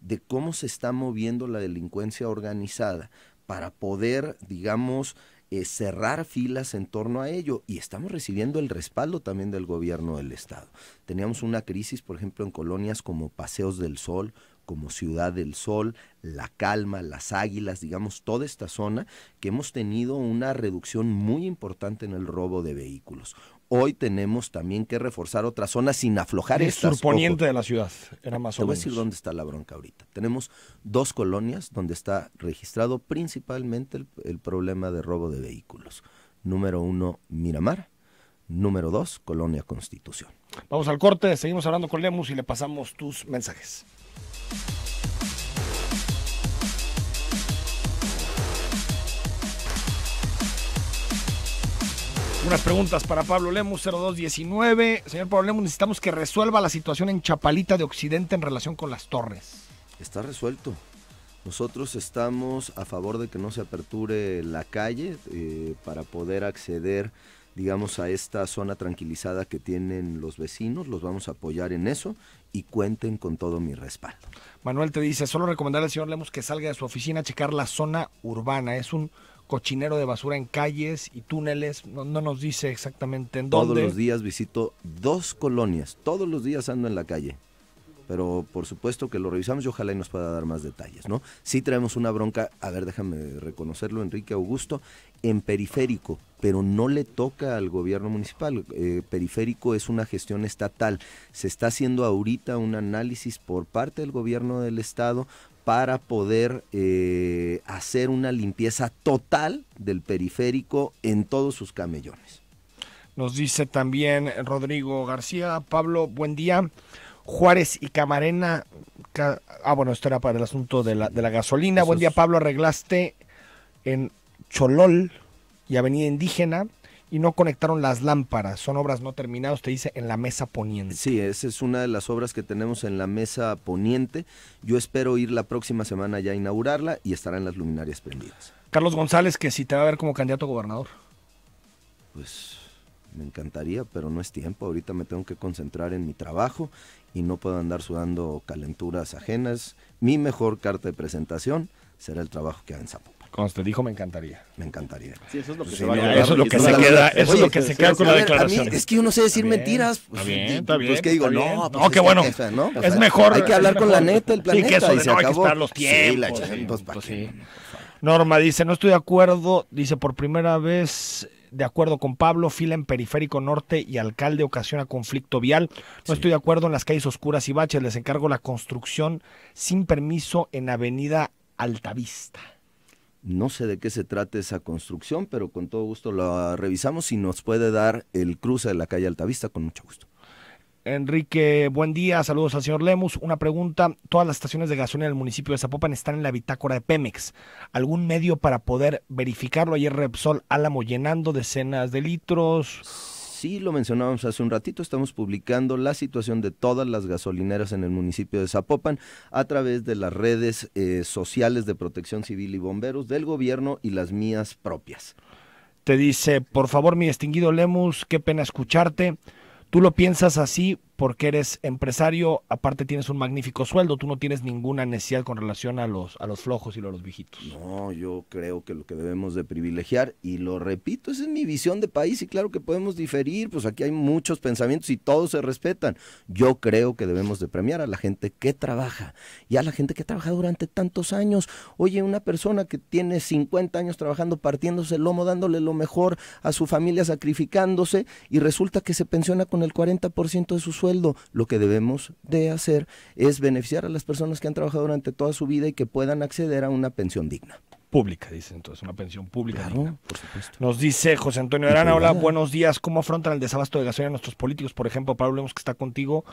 de cómo se está moviendo la delincuencia organizada para poder, digamos, eh, cerrar filas en torno a ello y estamos recibiendo el respaldo también del gobierno del Estado. Teníamos una crisis, por ejemplo, en colonias como Paseos del Sol, como Ciudad del Sol, La Calma, Las Águilas, digamos, toda esta zona, que hemos tenido una reducción muy importante en el robo de vehículos hoy tenemos también que reforzar otras zonas sin aflojar el surponiente de la ciudad, era más te voy a decir dónde está la bronca ahorita. Tenemos dos colonias donde está registrado principalmente el, problema de robo de vehículos. Número uno, Miramar. Número dos, Colonia Constitución. Vamos al corte, seguimos hablando con Lemus y le pasamos tus mensajes. Unas preguntas para Pablo Lemos 0219. Señor Pablo Lemus, necesitamos que resuelva la situación en Chapalita de Occidente en relación con las torres. Está resuelto. Nosotros estamos a favor de que no se aperture la calle eh, para poder acceder, digamos, a esta zona tranquilizada que tienen los vecinos. Los vamos a apoyar en eso y cuenten con todo mi respaldo. Manuel te dice, solo recomendarle al señor Lemus que salga de su oficina a checar la zona urbana. Es un cochinero de basura en calles y túneles, no, nos dice exactamente en dónde. Todos los días visito dos colonias, todos los días ando en la calle. Pero por supuesto que lo revisamos y ojalá y nos pueda dar más detalles, ¿no? Sí traemos una bronca, a ver, déjame reconocerlo, Enrique Augusto, en periférico, pero no le toca al gobierno municipal. Eh, periférico es una gestión estatal. Se está haciendo ahorita un análisis por parte del gobierno del estado para poder eh, hacer una limpieza total del periférico en todos sus camellones. Nos dice también Rodrigo García, Pablo, buen día. Juárez y Camarena. Ah, bueno, esto era para el asunto de la, gasolina. buen día, Pablo. Arreglaste en Cholol y Avenida Indígena y no conectaron las lámparas. Son obras no terminadas, te dice, en la mesa poniente. Sí, esa es una de las obras que tenemos en la mesa poniente. Yo espero ir la próxima semana ya a inaugurarla y estará en las luminarias prendidas. Carlos González, que si te va a ver como candidato a gobernador. Pues me encantaría, pero no es tiempo. Ahorita me tengo que concentrar en mi trabajo y no puedo andar sudando calenturas ajenas. Mi mejor carta de presentación será el trabajo que haga en cuando usted dijo me encantaría. Me encantaría. Sí, eso es lo que pues se, se queda, es lo que se queda con la declaración. es que yo pues, pues, no sé decir mentiras. bien, que digo, no, no, bueno. es mejor. Hay que hablar con la neta, el planeta. Sí, que eso se no, acabó. hay que estar los tiempos. Norma dice, no estoy de acuerdo, dice por primera vez de acuerdo con Pablo, fila en periférico norte y alcalde ocasiona conflicto vial. No estoy de acuerdo en las calles oscuras y baches, les encargo la construcción sin permiso en Avenida Altavista. No sé de qué se trata esa construcción, pero con todo gusto la revisamos y nos puede dar el cruce de la calle Altavista con mucho gusto. Enrique, buen día, saludos al señor Lemus. Una pregunta, todas las estaciones de gasolina del municipio de Zapopan están en la bitácora de Pemex. ¿Algún medio para poder verificarlo? Ayer Repsol Álamo llenando decenas de litros. Sí, lo mencionábamos hace un ratito, estamos publicando la situación de todas las gasolineras en el municipio de Zapopan a través de las redes eh, sociales de protección civil y bomberos del gobierno y las mías propias. Te dice, por favor, mi distinguido Lemus, qué pena escucharte. Tú lo piensas así porque eres empresario, aparte tienes un magnífico sueldo, tú no tienes ninguna necesidad con relación a los, a los flojos y a los viejitos. No, yo creo que lo que debemos de privilegiar, y lo repito, esa es mi visión de país y claro que podemos diferir, pues aquí hay muchos pensamientos y todos se respetan. Yo creo que debemos de premiar a la gente que trabaja y a la gente que ha trabajado durante tantos años. Oye, una persona que tiene 50 años trabajando, partiéndose el lomo, dándole lo mejor a su familia, sacrificándose, y resulta que se pensiona con el 40% de su sueldo lo que debemos de hacer es beneficiar a las personas que han trabajado durante toda su vida y que puedan acceder a una pensión digna pública, dice entonces, una pensión pública. Claro, por supuesto. Nos dice José Antonio Arana, hola, buenos días, ¿cómo afrontan el desabasto de gasolina nuestros políticos? Por ejemplo, Pablo Lemos que está contigo,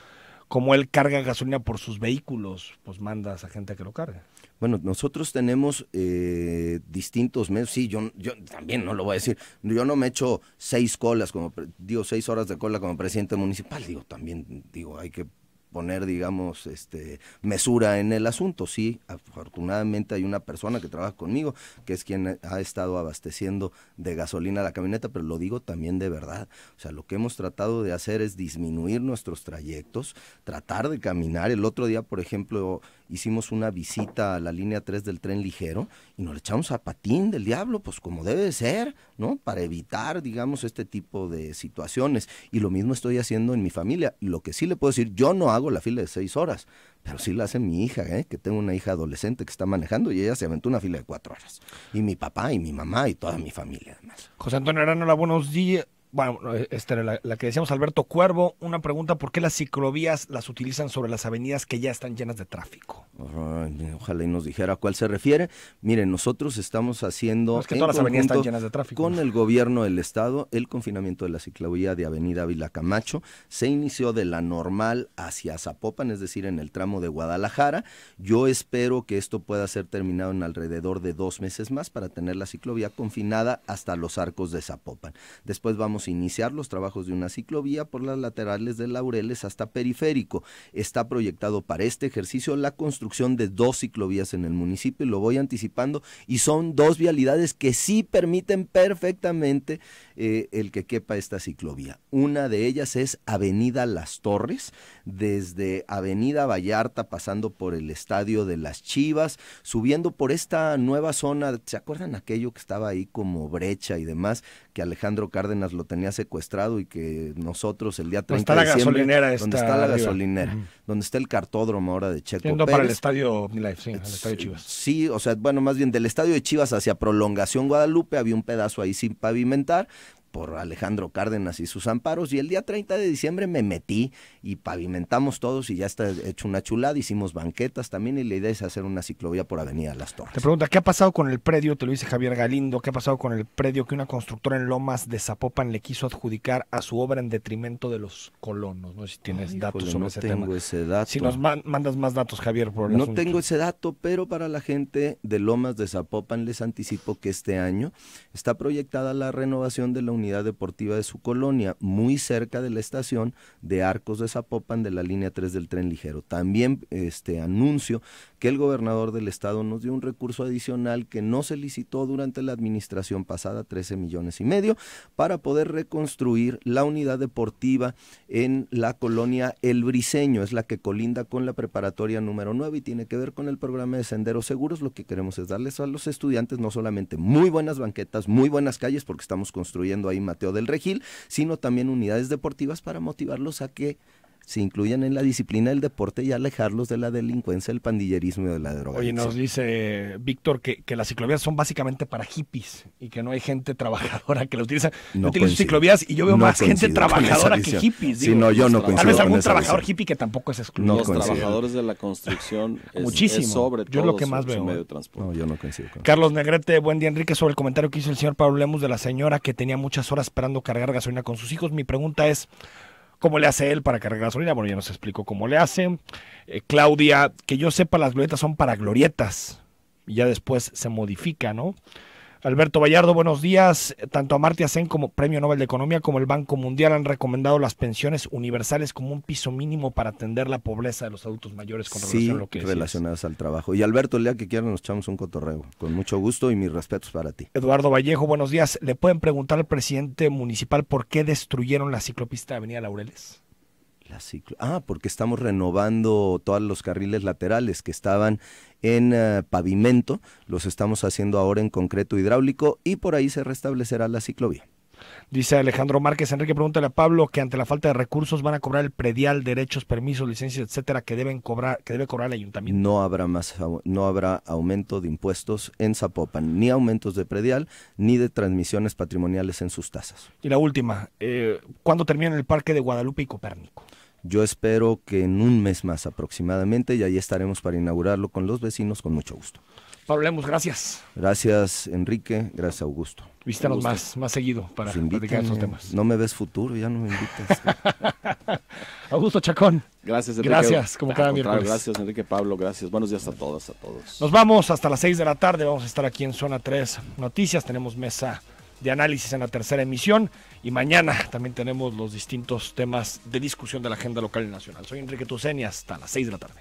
como él carga gasolina por sus vehículos, pues mandas a gente a que lo cargue. Bueno, nosotros tenemos eh, distintos medios. Sí, yo, yo también no lo voy a decir. Yo no me echo seis colas, como digo, seis horas de cola como presidente municipal. Digo, también, digo, hay que poner, digamos, este, mesura en el asunto. Sí, afortunadamente hay una persona que trabaja conmigo, que es quien ha estado abasteciendo de gasolina la camioneta, pero lo digo también de verdad. O sea, lo que hemos tratado de hacer es disminuir nuestros trayectos, tratar de caminar. El otro día, por ejemplo, hicimos una visita a la línea 3 del tren ligero y nos echamos a patín del diablo, pues como debe de ser, ¿no? Para evitar, digamos, este tipo de situaciones. Y lo mismo estoy haciendo en mi familia. Lo que sí le puedo decir, yo no hago la fila de seis horas, pero sí la hace mi hija, ¿eh? que tengo una hija adolescente que está manejando y ella se aventó una fila de cuatro horas. Y mi papá y mi mamá y toda mi familia además. José Antonio Aranola, buenos días. Bueno, eh, este, la, que decíamos Alberto Cuervo. Una pregunta, ¿por qué las ciclovías las utilizan sobre las avenidas que ya están llenas de tráfico? ojalá y nos dijera a cuál se refiere. Miren, nosotros estamos haciendo... que todas las llenas de tráfico. Con el gobierno del estado, el confinamiento de la ciclovía de Avenida Vila Camacho se inició de la normal hacia Zapopan, es decir, en el tramo de Guadalajara. Yo espero que esto pueda ser terminado en alrededor de dos meses más para tener la ciclovía confinada hasta los arcos de Zapopan. Después vamos iniciar los trabajos de una ciclovía por las laterales de Laureles hasta Periférico. Está proyectado para este ejercicio la construcción de dos ciclovías en el municipio, lo voy anticipando, y son dos vialidades que sí permiten perfectamente eh, el que quepa esta ciclovía. Una de ellas es Avenida Las Torres, desde Avenida Vallarta, pasando por el Estadio de las Chivas, subiendo por esta nueva zona. ¿Se acuerdan aquello que estaba ahí como brecha y demás? Que Alejandro Cárdenas lo tenía secuestrado y que nosotros el día 30 de diciembre... Gasolinera donde está la gasolinera, donde está el cartódromo ahora de Checo para el Estadio Life, sí, Estadio Chivas. Sí, o sea, bueno, más bien del Estadio de Chivas hacia Prolongación Guadalupe había un pedazo ahí sin pavimentar por Alejandro Cárdenas y sus amparos. Y el día 30 de diciembre me metí y pavimentamos todos y ya está hecho una chulada. Hicimos banquetas también y la idea es hacer una ciclovía por Avenida Las Torres. Te pregunta, ¿qué ha pasado con el predio? Te lo dice Javier Galindo. ¿Qué ha pasado con el predio que una constructora en Lomas de Zapopan le quiso adjudicar a su obra en detrimento de los colonos? No sé si tienes datos sobre no ese tema. No tengo ese dato. Si nos mandas más datos, Javier, por el No tengo ese dato, pero para la gente de Lomas de Zapopan les anticipo que este año está proyectada la renovación de la unidad deportiva de su colonia, muy cerca de la estación de Arcos de Zapopan de la línea 3 del tren ligero. También este anuncio que el gobernador del estado nos dio un recurso adicional que no se licitó durante la administración pasada, 13 millones y medio, para poder reconstruir la unidad deportiva en la colonia El Briseño, es la que colinda con la preparatoria número 9 y tiene que ver con el programa de senderos seguros. Lo que queremos es darles a los estudiantes no solamente muy buenas banquetas, muy buenas calles, porque estamos construyendo y Mateo del Regil, sino también unidades deportivas para motivarlos a que se incluyan en la disciplina del deporte y alejarlos de la delincuencia, el pandillerismo y de la droga. Oye, nos dice eh, Víctor que, las ciclovías son básicamente para hippies y que no hay gente trabajadora que lo utiliza. No tienen utilizo ciclovías y yo veo más gente trabajadora que hippies. Sí, no, yo no coincido. Tal vez algún trabajador hippie que tampoco es excluido. los trabajadores de la construcción es, Muchísimo. sobre todo yo lo que más veo. Medio ¿eh? de transporte. No, yo no coincido. Con Carlos Negrete, buen día Enrique, sobre el comentario que hizo el señor Pablo Lemus de la señora que tenía muchas horas esperando cargar gasolina con sus hijos. Mi pregunta es... ¿Cómo le hace él para cargar gasolina? Bueno, ya nos explicó cómo le hace. Eh, Claudia, que yo sepa, las glorietas son para glorietas. Y ya después se modifica, ¿no? Alberto Vallardo, buenos días. Tanto a Amartya Sen como Premio Nobel de Economía como el Banco Mundial han recomendado las pensiones universales como un piso mínimo para atender la pobreza de los adultos mayores con relación a lo que relacionadas al trabajo. Y Alberto, el día que quieran nos echamos un cotorreo. Con mucho gusto y mis respetos para ti. Eduardo Vallejo, buenos días. ¿Le pueden preguntar al presidente municipal por qué destruyeron la ciclopista de Avenida Laureles? La ciclo... Ah, porque estamos renovando todos los carriles laterales que estaban en eh, pavimento, los estamos haciendo ahora en concreto hidráulico y por ahí se restablecerá la ciclovía. Dice Alejandro Márquez, Enrique, pregúntale a Pablo que ante la falta de recursos van a cobrar el predial, derechos, permisos, licencias, etcétera, que deben cobrar, que debe cobrar el ayuntamiento. No habrá más, no habrá aumento de impuestos en Zapopan, ni aumentos de predial, ni de transmisiones patrimoniales en sus tasas. Y la última, eh, ¿cuándo termina el parque de Guadalupe y Copérnico? Yo espero que en un mes más aproximadamente y ahí estaremos para inaugurarlo con los vecinos con mucho gusto. Pablo Lemos, gracias. Gracias, Enrique. Gracias, Augusto. Visítanos más, más seguido para platicar esos ¿eh? temas. No me ves futuro, ya no me invitas. [laughs] Augusto Chacón. Gracias, Enrique. Gracias, como cada miércoles. Gracias, Enrique Pablo. Gracias. Buenos días a todos, a todos. Nos vamos hasta las 6 de la tarde. Vamos a estar aquí en Zona 3 Noticias. Tenemos mesa de análisis en la tercera emisión. Y mañana también tenemos los distintos temas de discusión de la agenda local y nacional. Soy Enrique y hasta las 6 de la tarde.